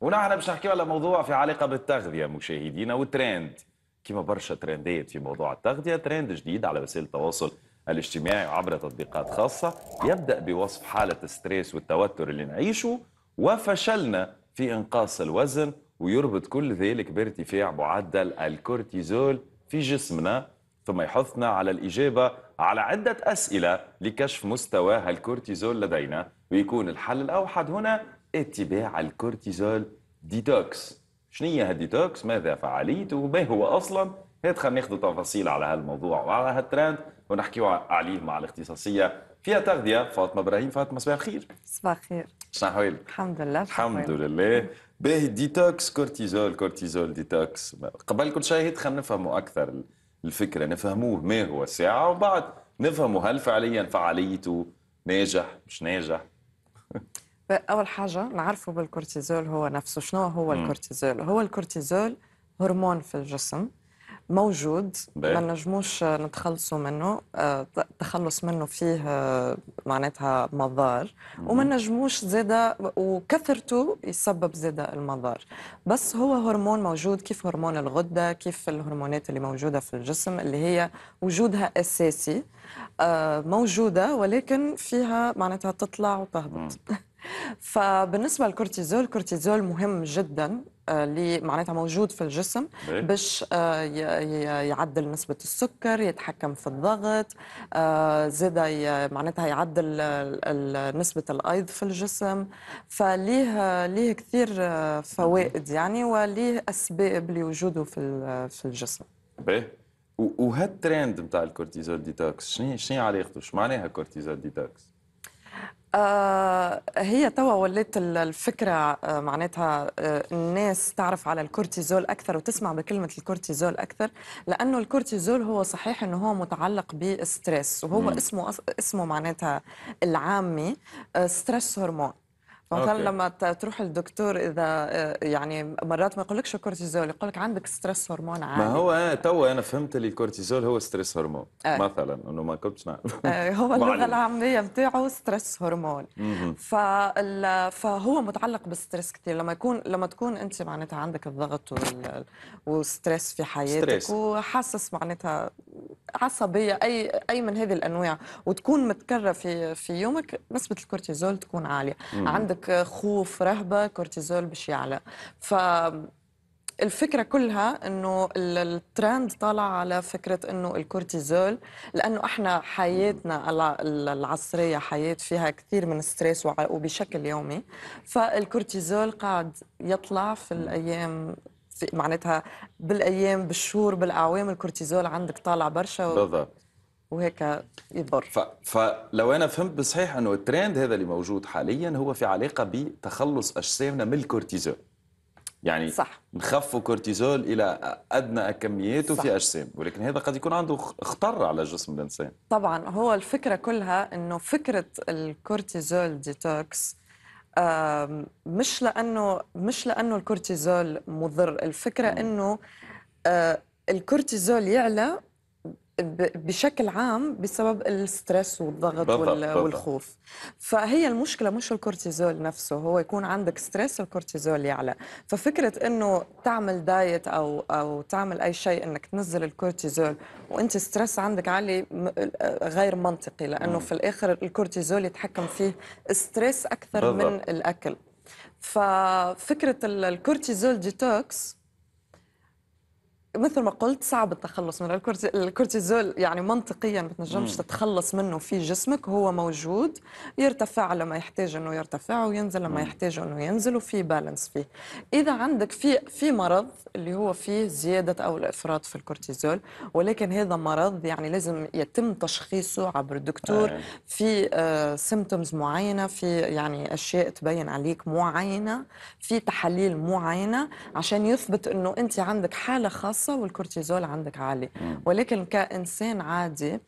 ونحن باش نحكيو على موضوع في علاقه بالتغذيه مشاهدينا وترند كما برشا ترندات في موضوع التغذيه ترند جديد على وسائل التواصل الاجتماعي وعبر تطبيقات خاصه يبدا بوصف حاله الستريس والتوتر اللي نعيشه وفشلنا في انقاص الوزن ويربط كل ذلك بارتفاع معدل الكورتيزول في جسمنا ثم يحثنا على الإجابة على عدة أسئلة لكشف مستوى الكورتيزول لدينا ويكون الحل الأوحد هنا اتباع الكورتيزول ديتوكس شنو هي الديتوكس ماذا فعاليته ما هو اصلا هات خلينا ناخذ تفاصيل على هالموضوع وعلى هالترند ونحكي عليه مع الاختصاصيه في تغذيه فاطمه ابراهيم فاطمه صباح الخير صباح الخير شنو الحمد لله الحمد لله باهي ديتوكس كورتيزول كورتيزول ديتوكس قبل كل شيء هات خلينا نفهموا اكثر الفكره نفهموه ما هو الساعه وبعد نفهموا هل فعليا فعاليته ناجح مش ناجح اول حاجه نعرفوا بالكورتيزول هو نفسه شنو هو الكورتيزول هو الكورتيزول هرمون في الجسم موجود ما نجموش نتخلصوا منه التخلص آه، منه فيه آه، معناتها مضار وما نجموش زادة وكثرته يسبب زادة المضار بس هو هرمون موجود كيف هرمون الغدة كيف الهرمونات اللي موجودة في الجسم اللي هي وجودها أساسي آه، موجودة ولكن فيها معناتها تطلع وتهبط فبالنسبه للكورتيزول الكورتيزول مهم جدا آه، اللي معناتها موجود في الجسم إيه. باش آه، يعدل نسبة السكر يتحكم في الضغط آه، زادا معناتها يعدل نسبة الأيض في الجسم فليه ليه كثير فوائد يعني وليه أسباب لوجوده في في الجسم باهي وهالترند نتاع الكورتيزول ديتوكس شنو شنو علاقته؟ شو معناها كورتيزول ديتوكس؟ آه هي توا ولات الفكره آه، معناتها آه، الناس تعرف على الكورتيزول اكثر وتسمع بكلمه الكورتيزول اكثر لانه الكورتيزول هو صحيح انه هو متعلق بالستريس وهو اسمه اسمه معناتها العامي آه، ستريس هرمون فمثلا لما تروح الدكتور اذا آه، يعني مرات ما يقولكش كورتيزول يقول لك عندك ستريس هرمون عالي ما هو انا آه، تو انا فهمت اللي الكورتيزول هو ستريس هرمون آه. مثلا انه ما كنتش نعرف آه هو اللغه العاميه بتاعه ستريس هرمون فال... فهو متعلق بالستريس كثير لما يكون لما تكون انت معناتها عندك الضغط وال... والستريس في حياتك وحاسس معناتها عصبيه اي اي من هذه الانواع وتكون متكرره في في يومك نسبه الكورتيزول تكون عاليه مم. عندك خوف رهبه كورتيزول باش يعلى ف الفكره كلها انه الترند طالع على فكره انه الكورتيزول لانه احنا حياتنا العصريه حياه فيها كثير من ستريس وبشكل يومي فالكورتيزول قاعد يطلع في الايام معناتها بالايام بالشهور بالاعوام الكورتيزول عندك طالع برشا و... بالضبط وهيك يضر ف... فلو انا فهمت بصحيح انه الترند هذا اللي موجود حاليا هو في علاقه بتخلص اجسامنا من الكورتيزول يعني صح. نخفوا كورتيزول الى ادنى كمياته في اجسام ولكن هذا قد يكون عنده خطر على جسم الانسان طبعا هو الفكره كلها انه فكره الكورتيزول ديتوكس مش لانه مش لانه الكورتيزول مضر الفكره انه آه، الكورتيزول يعلى بشكل عام بسبب الستريس والضغط بالضبط والخوف فهي المشكله مش الكورتيزول نفسه هو يكون عندك ستريس الكورتيزول يعلى ففكره انه تعمل دايت او او تعمل اي شيء انك تنزل الكورتيزول وانت ستريس عندك عالي غير منطقي لانه في الاخر الكورتيزول يتحكم فيه ستريس اكثر بالضبط. من الاكل ففكره الكورتيزول ديتوكس مثل ما قلت صعب التخلص من الكورتيزول يعني منطقيا ما تنجمش تتخلص منه في جسمك هو موجود يرتفع لما يحتاج انه يرتفع وينزل لما يحتاج انه ينزل وفي بالانس فيه اذا عندك في في مرض اللي هو فيه زياده او الافراط في الكورتيزول ولكن هذا مرض يعني لازم يتم تشخيصه عبر الدكتور آه. في سيمتومز آه، معينه في يعني اشياء تبين عليك معينه في تحاليل معينه عشان يثبت انه انت عندك حاله خاصه منقصه والكورتيزول عندك عالي ولكن كانسان عادي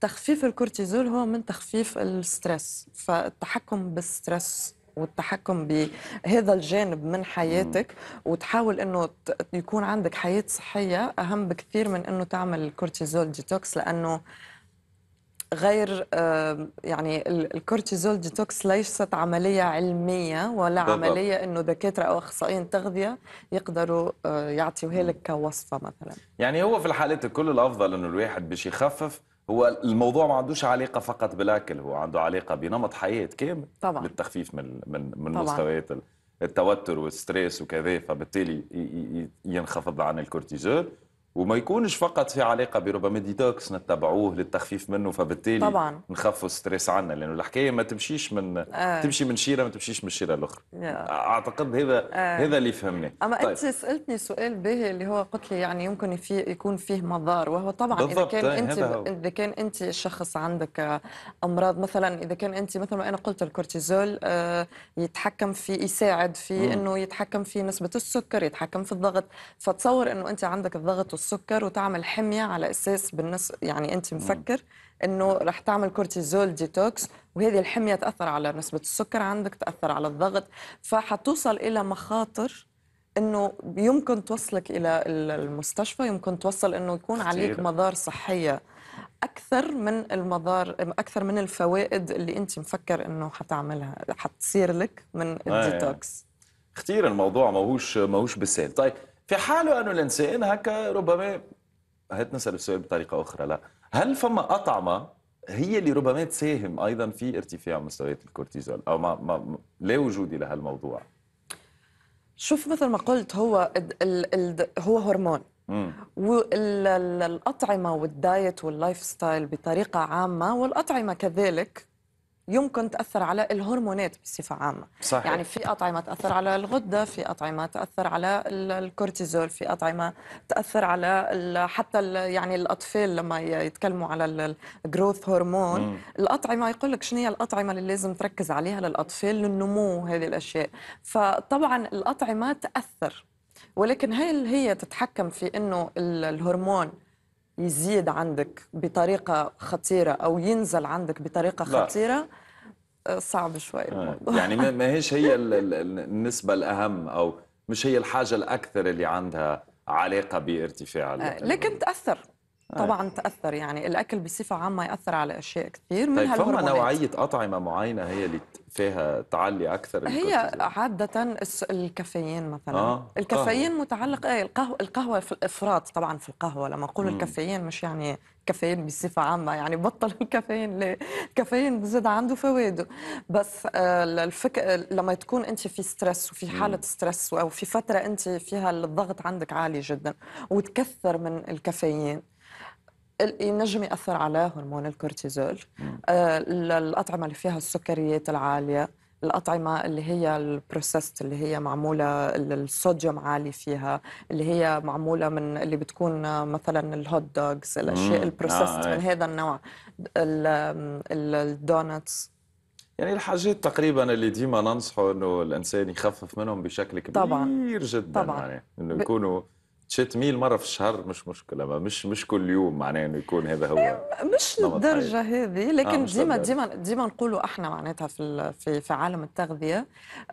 تخفيف الكورتيزول هو من تخفيف الستريس فالتحكم بالستريس والتحكم بهذا الجانب من حياتك وتحاول انه يكون عندك حياه صحيه اهم بكثير من انه تعمل كورتيزول ديتوكس لانه غير يعني الكورتيزول ديتوكس ليست عملية علمية ولا بالضبط. عملية أنه دكاترة أو أخصائيين تغذية يقدروا آه، يعطيوا لك كوصفة مثلا يعني هو في الحالات كل الأفضل أنه الواحد باش يخفف هو الموضوع ما عندوش علاقه فقط بالاكل هو عنده علاقه بنمط حياه كامل طبعا للتخفيف من من من طبعًا. مستويات التوتر والستريس وكذا فبالتالي ينخفض عن الكورتيزول وما يكونش فقط في علاقه بربما ديتوكس نتبعوه للتخفيف منه فبالتالي طبعا نخفوا ستريس عنا لانه الحكايه ما تمشيش من آه. تمشي من شيره ما تمشيش من الشيره الاخرى آه. اعتقد هذا آه. هذا اللي فهمناه اما طيب. انت سالتني سؤال باهي اللي هو قلت لي يعني يمكن في يكون فيه مضار وهو طبعا اذا كان آه، انت اذا كان انت شخص عندك امراض مثلا اذا كان انت مثلا انا قلت الكورتيزول آه يتحكم في يساعد في انه يتحكم في نسبه السكر يتحكم في الضغط فتصور انه انت عندك الضغط السكر وتعمل حميه على اساس بالنص يعني انت مفكر انه رح تعمل كورتيزول ديتوكس وهذه الحميه تاثر على نسبه السكر عندك تاثر على الضغط فحتوصل الى مخاطر انه يمكن توصلك الى المستشفى يمكن توصل انه يكون عليك مدار صحيه اكثر من المضار اكثر من الفوائد اللي انت مفكر انه حتعملها حتصير لك من يعني. الديتوكس آه. كثير الموضوع ماهوش ماهوش بالسهل طيب في حاله انه الانسان هكا ربما هات نسال السؤال بطريقه اخرى لا هل فما اطعمه هي اللي ربما تساهم ايضا في ارتفاع مستويات الكورتيزول او ما, ما لا وجود لهالموضوع شوف مثل ما قلت هو ال ال هو هرمون والاطعمه والدايت واللايف ستايل بطريقه عامه والاطعمه كذلك يمكن تاثر على الهرمونات بصفه عامه صحيح. يعني في اطعمه تاثر على الغده في اطعمه تاثر على الكورتيزول في اطعمه تاثر على حتى يعني الاطفال لما يتكلموا على الجروث هرمون الاطعمه يقول لك شنو هي الاطعمه اللي لازم تركز عليها للاطفال للنمو وهذه الاشياء فطبعا الاطعمه تاثر ولكن هل هي تتحكم في انه الهرمون يزيد عندك بطريقه خطيره او ينزل عندك بطريقه خطيره آه، صعب شوي آه، الموضوع يعني ما هيش هي النسبة الأهم أو مش هي الحاجة الأكثر اللي عندها علاقة بارتفاع آه، لكن تأثر طيب. طبعا تاثر يعني الاكل بصفه عامه ياثر على اشياء كثير طيب، منها طيب فما نوعيه اطعمه معينه هي اللي فيها تعلي اكثر هي عاده الكافيين مثلا آه. الكافيين متعلق ايه القهوه القهوه في الافراط طبعا في القهوه لما اقول الكافيين مش يعني كافيين بصفه عامه يعني بطل الكافيين ليه الكافيين بزيد عنده فوائده بس آه، الفك... لما تكون انت في ستريس وفي حاله ستريس او في فتره انت فيها الضغط عندك عالي جدا وتكثر من الكافيين ينجم ياثر على هرمون الكورتيزول آه، الاطعمه اللي فيها السكريات العاليه الأطعمة اللي هي البروسيست اللي هي معمولة الصوديوم عالي فيها اللي هي معمولة من اللي بتكون آه، مثلا الهوت دوغز الأشياء البروسيست آه من إيه. هذا النوع الدونتس يعني الحاجات تقريبا اللي ديما ننصحه انه الانسان يخفف منهم بشكل كبير طبعا جدا طبعا يعني انه يكونوا ب... تشات ميل مره في الشهر مش مشكله ما مش مش كل يوم معناه انه يكون هذا هو إيه، مش للدرجه هذه لكن آه، ديما ديما ديما نقولوا احنا معناتها في في في عالم التغذيه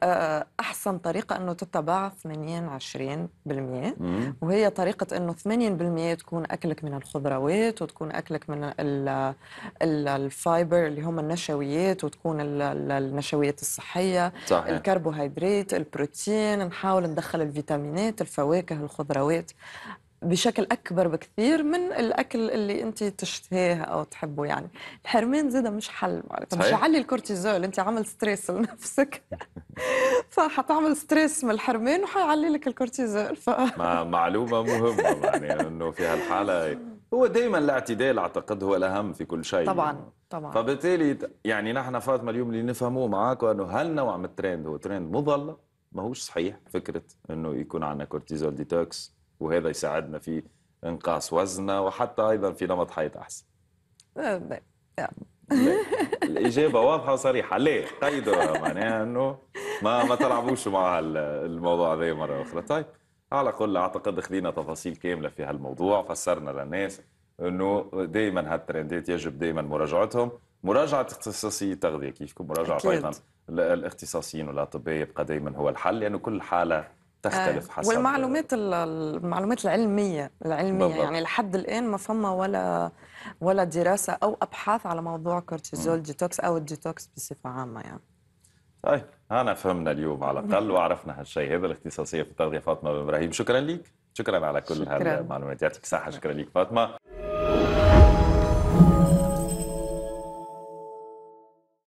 آه، احسن طريقه انه تتبع 80 20% وهي طريقه انه 80% تكون اكلك من الخضروات وتكون اكلك من الفايبر اللي هم النشويات وتكون النشويات الصحيه صحيح. الكربوهيدرات البروتين نحاول ندخل الفيتامينات الفواكه الخضروات حياتك بشكل اكبر بكثير من الاكل اللي انت تشتهيه او تحبه يعني الحرمان زاده مش حل معناتها مش يعلي الكورتيزول انت عامل ستريس لنفسك فحتعمل ستريس من الحرمان وحيعلي لك الكورتيزول ف... مع معلومه مهمه يعني انه في هالحاله هو دائما الاعتدال اعتقد هو الاهم في كل شيء طبعا طبعا فبالتالي يعني نحن فاطمه اليوم اللي نفهموه معاك انه هل نوع من الترند هو ترند مظلم هوش صحيح فكره انه يكون عندنا كورتيزول ديتوكس وهذا يساعدنا في انقاص وزنا وحتى ايضا في نمط حياه احسن آه، آه. الاجابه واضحه وصريحه ليه قيدوا معناها انه ما ما تلعبوش مع الموضوع هذا مره اخرى طيب على كل اعتقد خذينا تفاصيل كامله في هالموضوع فسرنا للناس انه دائما هالترندات يجب دائما مراجعتهم مراجعه اختصاصي التغذيه كيفكم مراجعه ايضا الاختصاصيين والاطباء يبقى دائما هو الحل لانه يعني كل حاله آه، تختلف حسب والمعلومات المعلومات العلميه العلميه بالضبط. يعني لحد الان ما فما ولا ولا دراسه او ابحاث على موضوع كورتيزول ديتوكس او الديتوكس بصفه عامه يعني طيب انا فهمنا اليوم على الاقل وعرفنا هالشيء هذا الاختصاصيه في التغذيه فاطمه ابراهيم شكرا لك شكرا على كل هالمعلومات يعطيك الصحه شكرا لك فاطمه